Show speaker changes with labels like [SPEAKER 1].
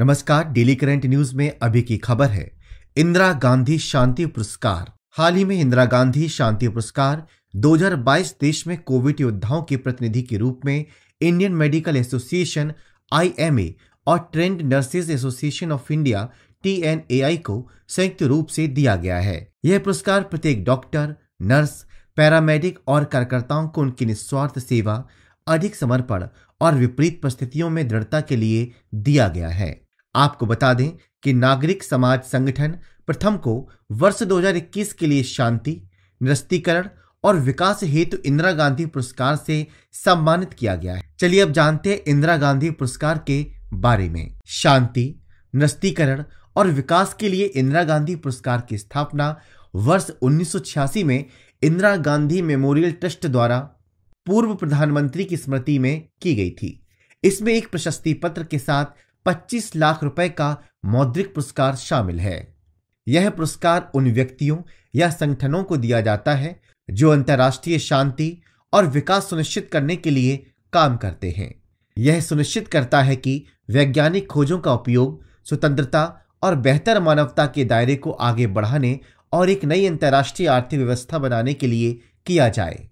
[SPEAKER 1] नमस्कार daily current news में अभी की खबर है इंदिरा गांधी शांति पुरस्कार हाल ही में इंदिरा गांधी शांति पुरस्कार 2022 देश में कोविड योद्धाओं के प्रतिनिधि के रूप में इंडियन मेडिकल एसोसिएशन आईएमए और trained nurses association of India T को संयुक्त रूप से दिया गया है यह पुरस्कार प्रत्येक डॉक्टर नर्स पैरामेडिक और कार्यकर्ताओं को उनकी निस्वार्थ सेवा अधिक समर्पण और विपरीत परिस्थितियों में दृढ़ता के लिए दिया गया है आपको बता दें कि नागरिक समाज संगठन प्रथम को वर्ष 2021 के लिए शांति निरस्तीकरण और विकास हेतु इंदिरा गांधी पुरस्कार से सम्मानित किया गया है चलिए अब जानते हैं इंदिरा गांधी पुरस्कार के बारे में शांति निरस्तीकरण और विकास के लिए इंदिरा गांधी पुरस्कार की स्थापना वर्ष उन्नीस में इंदिरा गांधी मेमोरियल ट्रस्ट द्वारा पूर्व प्रधानमंत्री की स्मृति में की गई थी इसमें एक प्रशस्ति पत्र के साथ पच्चीस लाख रुपए का मौद्रिक पुरस्कार शामिल है यह पुरस्कार उन व्यक्तियों या संगठनों को दिया जाता है जो अंतर्राष्ट्रीय शांति और विकास सुनिश्चित करने के लिए काम करते हैं यह सुनिश्चित करता है कि वैज्ञानिक खोजों का उपयोग स्वतंत्रता और बेहतर मानवता के दायरे को आगे बढ़ाने और एक नई अंतर्राष्ट्रीय आर्थिक व्यवस्था बनाने के लिए किया जाए